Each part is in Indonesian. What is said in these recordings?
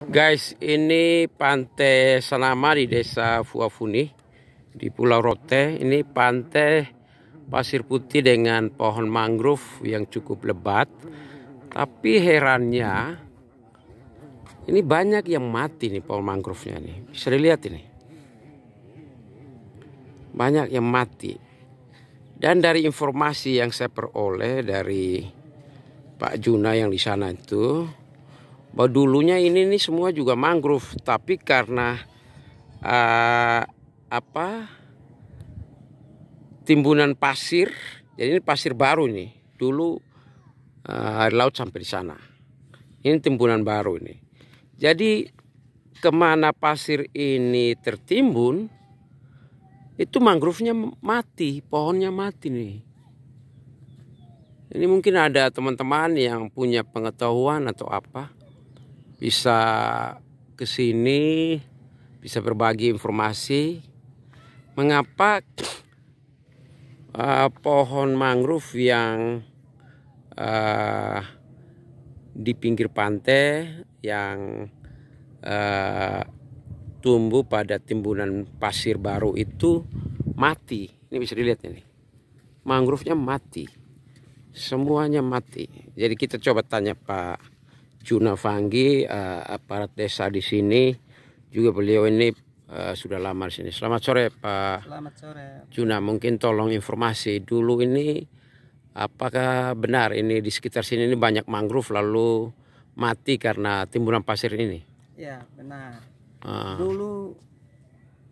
Guys, ini pantai Senama di desa Fuafuni di Pulau Rote. Ini pantai pasir putih dengan pohon mangrove yang cukup lebat. Tapi herannya, ini banyak yang mati nih pohon mangrove-nya nih. Bisa dilihat ini. Banyak yang mati. Dan dari informasi yang saya peroleh dari Pak Juna yang di sana itu, dulunya ini nih semua juga mangrove tapi karena uh, apa timbunan pasir jadi ini pasir baru nih dulu uh, air laut sampai di sana ini timbunan baru ini jadi kemana pasir ini tertimbun itu mangrove-nya mati pohonnya mati nih ini mungkin ada teman-teman yang punya pengetahuan atau apa bisa ke sini, bisa berbagi informasi. Mengapa uh, pohon mangrove yang uh, di pinggir pantai yang uh, tumbuh pada timbunan pasir baru itu mati. Ini bisa dilihat ini. Mangrove-nya mati. Semuanya mati. Jadi kita coba tanya Pak Junafangi uh, eh, aparat desa di sini juga beliau ini uh, sudah lama di sini. Selamat sore Pak. Selamat sore. Juna mungkin tolong informasi dulu ini apakah benar ini di sekitar sini ini banyak mangrove lalu mati karena timbunan pasir ini? Ya benar. Uh. Dulu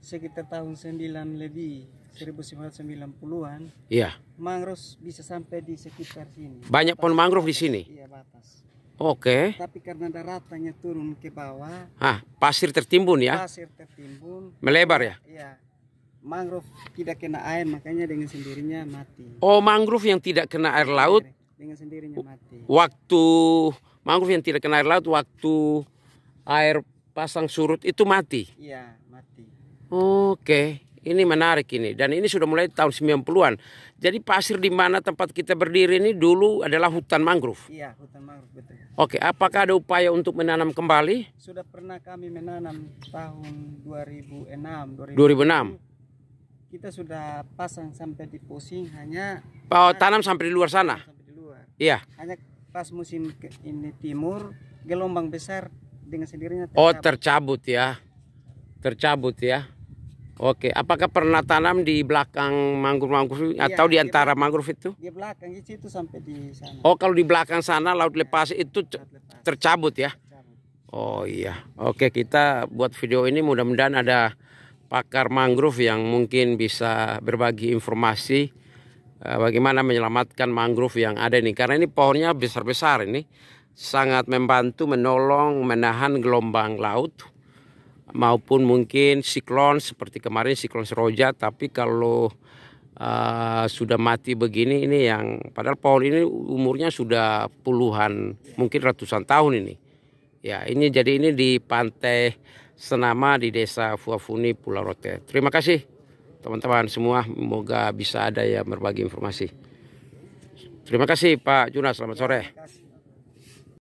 sekitar tahun 9 lebih 1990-an. Iya. Mangrove bisa sampai di sekitar sini. Banyak pohon mangrove di sini. Iya batas. Oke. Okay. Tapi karena daratannya turun ke bawah. Ah, pasir tertimbun ya? Pasir tertimbun. Melebar ya? Iya. Mangrove tidak kena air, makanya dengan sendirinya mati. Oh, mangrove yang tidak kena air laut? Iya, dengan sendirinya mati. Waktu mangrove yang tidak kena air laut, waktu air pasang surut itu mati? Iya, mati. Oke. Okay. Ini menarik ini dan ini sudah mulai tahun 90-an. Jadi pasir di mana tempat kita berdiri ini dulu adalah hutan mangrove. Iya, hutan mangrove betul. Oke, apakah ada upaya untuk menanam kembali? Sudah pernah kami menanam tahun 2006, 2006. 2006. Kita sudah pasang sampai di posing hanya Oh, tanam sampai di luar sana. Sampai di luar. Iya. Hanya pas musim ke ini timur gelombang besar dengan sendirinya oh, tercabut. Oh, tercabut ya. Tercabut ya. Oke, apakah pernah tanam di belakang mangrove-mangrove iya, atau di antara di, mangrove itu? Di belakang di situ sampai di sana. Oh, kalau di belakang sana laut iya, lepas itu tercabut ya? Oh iya. Oke, kita buat video ini mudah-mudahan ada pakar mangrove yang mungkin bisa berbagi informasi eh, bagaimana menyelamatkan mangrove yang ada ini karena ini pohonnya besar-besar ini sangat membantu menolong menahan gelombang laut maupun mungkin siklon seperti kemarin siklon seroja tapi kalau uh, sudah mati begini ini yang padahal pohon ini umurnya sudah puluhan mungkin ratusan tahun ini ya ini jadi ini di pantai Senama di desa Fuafuni Pulau Rote terima kasih teman-teman semua semoga bisa ada yang berbagi informasi terima kasih Pak Junas selamat sore